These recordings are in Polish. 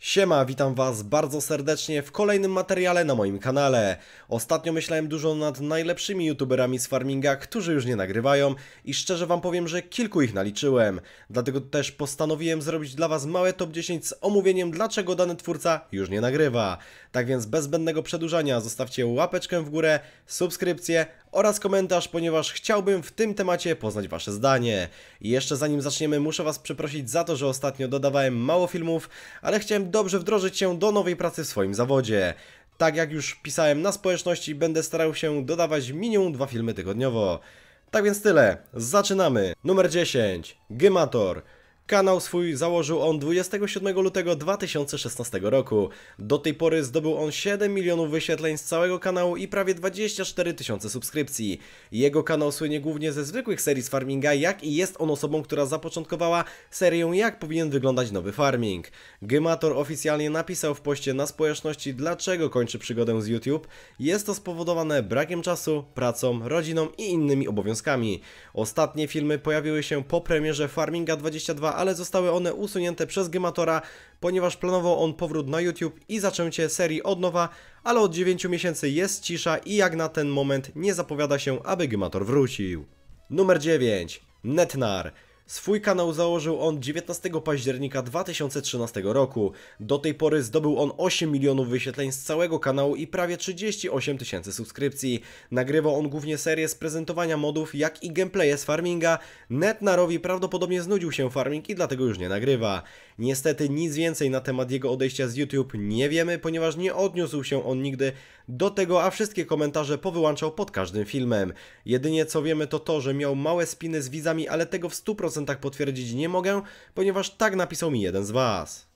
Siema, witam Was bardzo serdecznie w kolejnym materiale na moim kanale. Ostatnio myślałem dużo nad najlepszymi youtuberami z farminga, którzy już nie nagrywają i szczerze Wam powiem, że kilku ich naliczyłem. Dlatego też postanowiłem zrobić dla Was małe top 10 z omówieniem dlaczego dany twórca już nie nagrywa. Tak więc bez zbędnego przedłużania zostawcie łapeczkę w górę, subskrypcję oraz komentarz, ponieważ chciałbym w tym temacie poznać Wasze zdanie. I jeszcze zanim zaczniemy, muszę Was przeprosić za to, że ostatnio dodawałem mało filmów, ale chciałem dobrze wdrożyć się do nowej pracy w swoim zawodzie. Tak jak już pisałem na społeczności, będę starał się dodawać minimum dwa filmy tygodniowo. Tak więc tyle, zaczynamy! Numer 10. Gymator. Kanał swój założył on 27 lutego 2016 roku. Do tej pory zdobył on 7 milionów wyświetleń z całego kanału i prawie 24 tysiące subskrypcji. Jego kanał słynie głównie ze zwykłych serii z farminga, jak i jest on osobą, która zapoczątkowała serię jak powinien wyglądać nowy farming. Gymator oficjalnie napisał w poście na społeczności dlaczego kończy przygodę z YouTube. Jest to spowodowane brakiem czasu, pracą, rodziną i innymi obowiązkami. Ostatnie filmy pojawiły się po premierze Farminga 22 ale zostały one usunięte przez Gematora, ponieważ planował on powrót na YouTube i zaczęcie serii od nowa, ale od 9 miesięcy jest cisza i jak na ten moment nie zapowiada się, aby Gemator wrócił. Numer 9. Netnar. Swój kanał założył on 19 października 2013 roku. Do tej pory zdobył on 8 milionów wyświetleń z całego kanału i prawie 38 tysięcy subskrypcji. Nagrywał on głównie serię z prezentowania modów, jak i gameplaye z farminga. Netnarowi prawdopodobnie znudził się farming i dlatego już nie nagrywa. Niestety nic więcej na temat jego odejścia z YouTube nie wiemy, ponieważ nie odniósł się on nigdy do tego, a wszystkie komentarze powyłączał pod każdym filmem. Jedynie co wiemy to to, że miał małe spiny z widzami, ale tego w 100% potwierdzić nie mogę, ponieważ tak napisał mi jeden z was.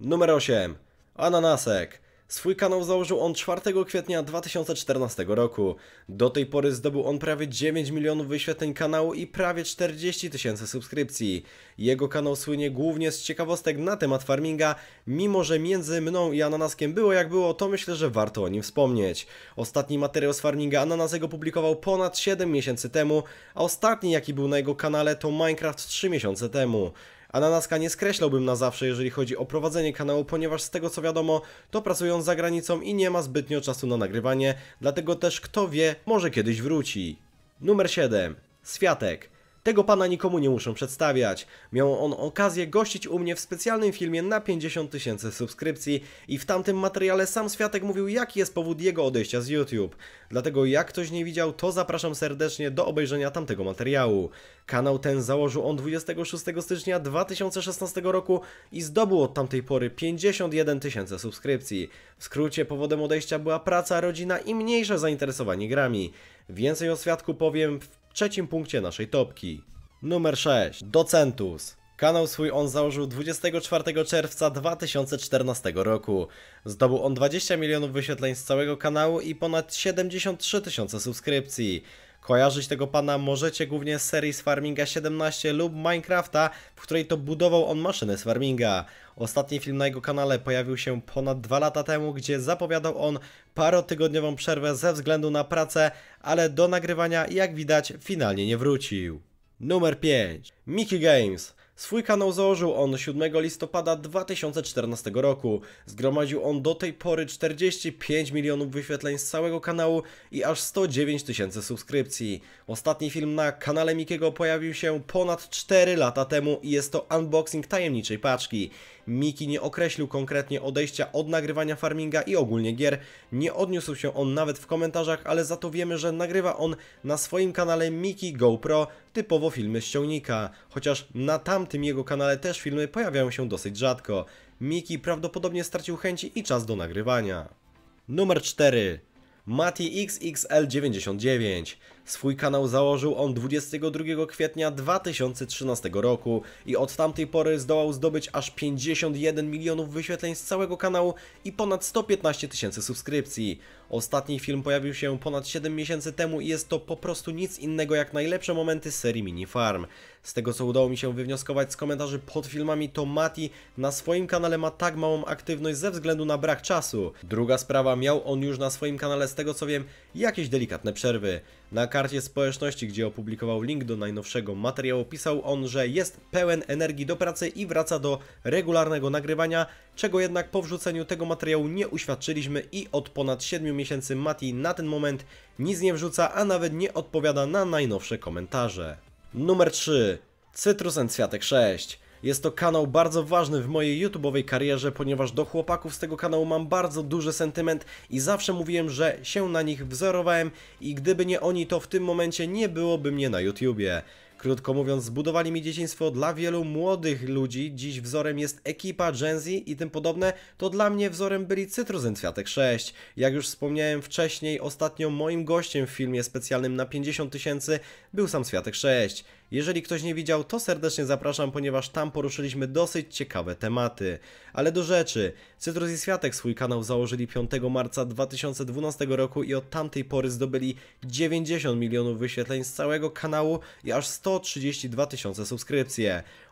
Numer 8. Ananasek. Swój kanał założył on 4 kwietnia 2014 roku. Do tej pory zdobył on prawie 9 milionów wyświetleń kanału i prawie 40 tysięcy subskrypcji. Jego kanał słynie głównie z ciekawostek na temat farminga, mimo że między mną i Ananaskiem było jak było, to myślę, że warto o nim wspomnieć. Ostatni materiał z farminga Ananasego publikował ponad 7 miesięcy temu, a ostatni jaki był na jego kanale to Minecraft 3 miesiące temu. Ananaska nie skreślałbym na zawsze, jeżeli chodzi o prowadzenie kanału, ponieważ z tego co wiadomo, to pracują za granicą i nie ma zbytnio czasu na nagrywanie, dlatego też kto wie, może kiedyś wróci. Numer 7. Światek. Tego pana nikomu nie muszę przedstawiać. Miał on okazję gościć u mnie w specjalnym filmie na 50 tysięcy subskrypcji i w tamtym materiale sam Światek mówił jaki jest powód jego odejścia z YouTube. Dlatego jak ktoś nie widział to zapraszam serdecznie do obejrzenia tamtego materiału. Kanał ten założył on 26 stycznia 2016 roku i zdobył od tamtej pory 51 tysięcy subskrypcji. W skrócie powodem odejścia była praca, rodzina i mniejsze zainteresowanie grami. Więcej o Świadku powiem w trzecim punkcie naszej topki. Numer 6. Docentus. Kanał swój on założył 24 czerwca 2014 roku. Zdobył on 20 milionów wyświetleń z całego kanału i ponad 73 tysiące subskrypcji. Kojarzyć tego pana możecie głównie z serii z Farminga 17 lub Minecrafta, w której to budował on maszynę z farminga. Ostatni film na jego kanale pojawił się ponad dwa lata temu, gdzie zapowiadał on parotygodniową przerwę ze względu na pracę, ale do nagrywania jak widać finalnie nie wrócił. Numer 5. Mickey Games Swój kanał założył on 7 listopada 2014 roku. Zgromadził on do tej pory 45 milionów wyświetleń z całego kanału i aż 109 tysięcy subskrypcji. Ostatni film na kanale Mikiego pojawił się ponad 4 lata temu i jest to unboxing tajemniczej paczki. Miki nie określił konkretnie odejścia od nagrywania farminga i ogólnie gier. Nie odniósł się on nawet w komentarzach, ale za to wiemy, że nagrywa on na swoim kanale Miki GoPro typowo filmy z ściągnika. chociaż na tamtym jego kanale też filmy pojawiają się dosyć rzadko. Miki prawdopodobnie stracił chęci i czas do nagrywania. Numer 4. Mati XXL99 Swój kanał założył on 22 kwietnia 2013 roku i od tamtej pory zdołał zdobyć aż 51 milionów wyświetleń z całego kanału i ponad 115 tysięcy subskrypcji. Ostatni film pojawił się ponad 7 miesięcy temu i jest to po prostu nic innego jak najlepsze momenty serii Mini Farm. Z tego co udało mi się wywnioskować z komentarzy pod filmami to Mati na swoim kanale ma tak małą aktywność ze względu na brak czasu. Druga sprawa, miał on już na swoim kanale z tego co wiem jakieś delikatne przerwy. Na karcie społeczności, gdzie opublikował link do najnowszego materiału, pisał on, że jest pełen energii do pracy i wraca do regularnego nagrywania, czego jednak po wrzuceniu tego materiału nie uświadczyliśmy i od ponad 7 miesięcy Mati na ten moment nic nie wrzuca, a nawet nie odpowiada na najnowsze komentarze. Numer 3. Cytrus and Światek 6. Jest to kanał bardzo ważny w mojej YouTube'owej karierze, ponieważ do chłopaków z tego kanału mam bardzo duży sentyment i zawsze mówiłem, że się na nich wzorowałem i gdyby nie oni, to w tym momencie nie byłoby mnie na YouTubie. Krótko mówiąc, zbudowali mi dzieciństwo dla wielu młodych ludzi, dziś wzorem jest ekipa Gen Z i tym podobne, to dla mnie wzorem byli Cytrus Kwiatek 6. Jak już wspomniałem wcześniej, ostatnio moim gościem w filmie specjalnym na 50 tysięcy był sam Kwiatek 6. Jeżeli ktoś nie widział, to serdecznie zapraszam, ponieważ tam poruszyliśmy dosyć ciekawe tematy. Ale do rzeczy. Cytrus i Światek swój kanał założyli 5 marca 2012 roku i od tamtej pory zdobyli 90 milionów wyświetleń z całego kanału i aż 132 tysiące subskrypcji.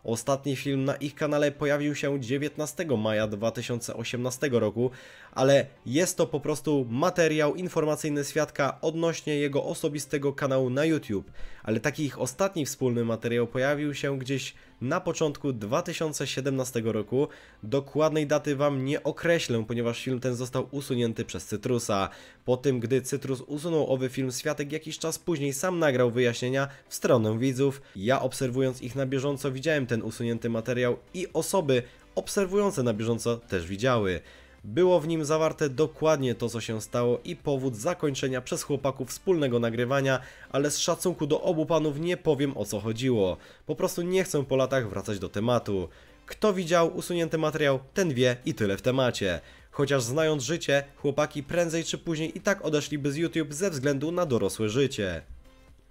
Ostatni film na ich kanale pojawił się 19 maja 2018 roku, ale jest to po prostu materiał informacyjny Świadka odnośnie jego osobistego kanału na YouTube. Ale taki ich ostatni wspólny materiał pojawił się gdzieś na początku 2017 roku. Dokładnej daty Wam nie określę, ponieważ film ten został usunięty przez Cytrusa. Po tym, gdy Cytrus usunął owy film, Światek jakiś czas później sam nagrał wyjaśnienia w stronę widzów. Ja obserwując ich na bieżąco widziałem ten usunięty materiał i osoby obserwujące na bieżąco też widziały. Było w nim zawarte dokładnie to, co się stało i powód zakończenia przez chłopaków wspólnego nagrywania, ale z szacunku do obu panów nie powiem o co chodziło. Po prostu nie chcę po latach wracać do tematu. Kto widział usunięty materiał, ten wie i tyle w temacie. Chociaż znając życie, chłopaki prędzej czy później i tak odeszliby z YouTube ze względu na dorosłe życie.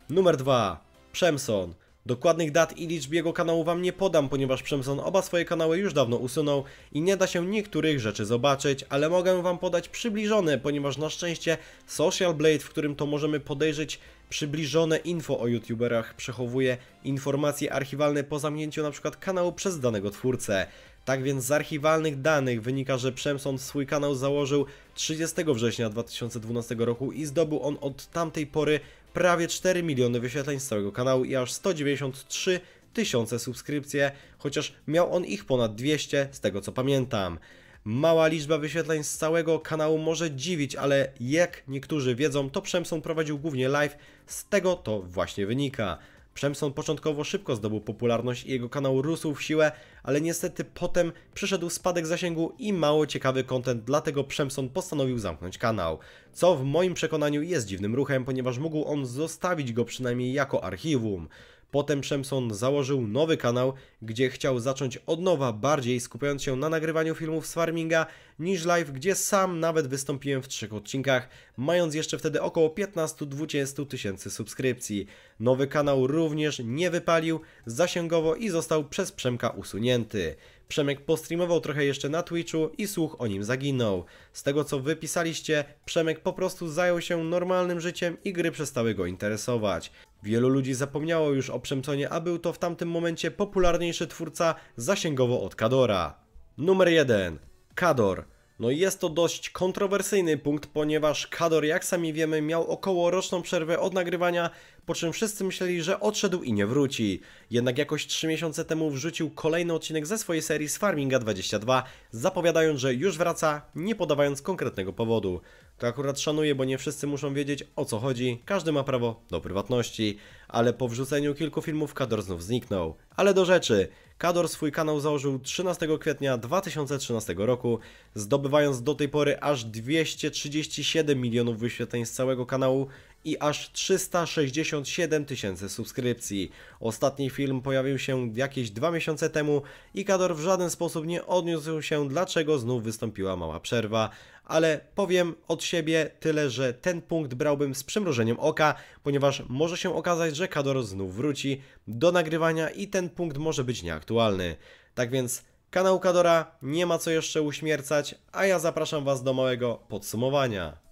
Numer 2. Przemson. Dokładnych dat i liczb jego kanału wam nie podam, ponieważ Przemson oba swoje kanały już dawno usunął i nie da się niektórych rzeczy zobaczyć, ale mogę wam podać przybliżone, ponieważ na szczęście Social Blade, w którym to możemy podejrzeć przybliżone info o youtuberach, przechowuje informacje archiwalne po zamknięciu np. kanału przez danego twórcę. Tak więc z archiwalnych danych wynika, że Przemson swój kanał założył 30 września 2012 roku i zdobył on od tamtej pory prawie 4 miliony wyświetleń z całego kanału i aż 193 tysiące subskrypcje, chociaż miał on ich ponad 200 z tego co pamiętam. Mała liczba wyświetleń z całego kanału może dziwić, ale jak niektórzy wiedzą, to Przemson prowadził głównie live, z tego to właśnie wynika. Przemson początkowo szybko zdobył popularność i jego kanał rósł w siłę, ale niestety potem przyszedł spadek zasięgu i mało ciekawy content, dlatego Przemson postanowił zamknąć kanał. Co w moim przekonaniu jest dziwnym ruchem, ponieważ mógł on zostawić go przynajmniej jako archiwum. Potem Szemson założył nowy kanał, gdzie chciał zacząć od nowa, bardziej skupiając się na nagrywaniu filmów z farminga niż live, gdzie sam nawet wystąpiłem w trzech odcinkach, mając jeszcze wtedy około 15-20 tysięcy subskrypcji. Nowy kanał również nie wypalił zasięgowo i został przez Przemka usunięty. Przemek postreamował trochę jeszcze na Twitchu i słuch o nim zaginął. Z tego co wypisaliście, Przemek po prostu zajął się normalnym życiem i gry przestały go interesować. Wielu ludzi zapomniało już o Przemconie, a był to w tamtym momencie popularniejszy twórca zasięgowo od Kadora. Numer 1. Kador no i jest to dość kontrowersyjny punkt, ponieważ Kador, jak sami wiemy, miał około roczną przerwę od nagrywania, po czym wszyscy myśleli, że odszedł i nie wróci. Jednak jakoś 3 miesiące temu wrzucił kolejny odcinek ze swojej serii z Farminga 22, zapowiadając, że już wraca, nie podawając konkretnego powodu. To akurat szanuję, bo nie wszyscy muszą wiedzieć o co chodzi, każdy ma prawo do prywatności. Ale po wrzuceniu kilku filmów Kador znów zniknął. Ale do rzeczy. Kador swój kanał założył 13 kwietnia 2013 roku, zdobywając do tej pory aż 237 milionów wyświetleń z całego kanału i aż 367 tysięcy subskrypcji. Ostatni film pojawił się jakieś dwa miesiące temu i Kador w żaden sposób nie odniósł się dlaczego znów wystąpiła mała przerwa, ale powiem od siebie tyle, że ten punkt brałbym z przymrożeniem oka, ponieważ może się okazać, że Kador znów wróci do nagrywania i ten punkt może być nieaktualny. Tak więc kanał Kadora nie ma co jeszcze uśmiercać, a ja zapraszam Was do małego podsumowania.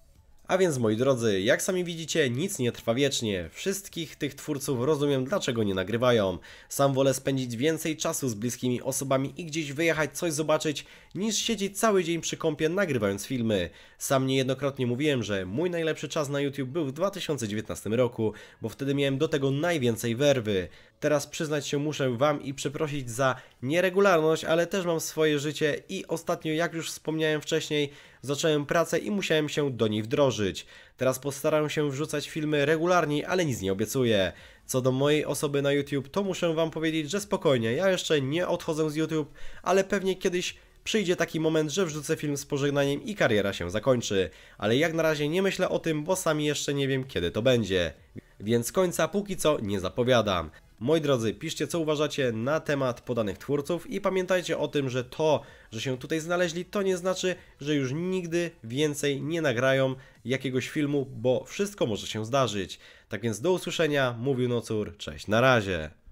A więc moi drodzy, jak sami widzicie, nic nie trwa wiecznie. Wszystkich tych twórców rozumiem dlaczego nie nagrywają. Sam wolę spędzić więcej czasu z bliskimi osobami i gdzieś wyjechać coś zobaczyć, niż siedzieć cały dzień przy kąpie nagrywając filmy. Sam niejednokrotnie mówiłem, że mój najlepszy czas na YouTube był w 2019 roku, bo wtedy miałem do tego najwięcej werwy. Teraz przyznać się muszę Wam i przeprosić za nieregularność, ale też mam swoje życie i ostatnio, jak już wspomniałem wcześniej, zacząłem pracę i musiałem się do niej wdrożyć. Teraz postaram się wrzucać filmy regularnie, ale nic nie obiecuję. Co do mojej osoby na YouTube, to muszę Wam powiedzieć, że spokojnie, ja jeszcze nie odchodzę z YouTube, ale pewnie kiedyś przyjdzie taki moment, że wrzucę film z pożegnaniem i kariera się zakończy. Ale jak na razie nie myślę o tym, bo sami jeszcze nie wiem kiedy to będzie. Więc końca póki co nie zapowiadam. Moi drodzy, piszcie co uważacie na temat podanych twórców i pamiętajcie o tym, że to, że się tutaj znaleźli, to nie znaczy, że już nigdy więcej nie nagrają jakiegoś filmu, bo wszystko może się zdarzyć. Tak więc do usłyszenia, mówił Nocur, cześć, na razie.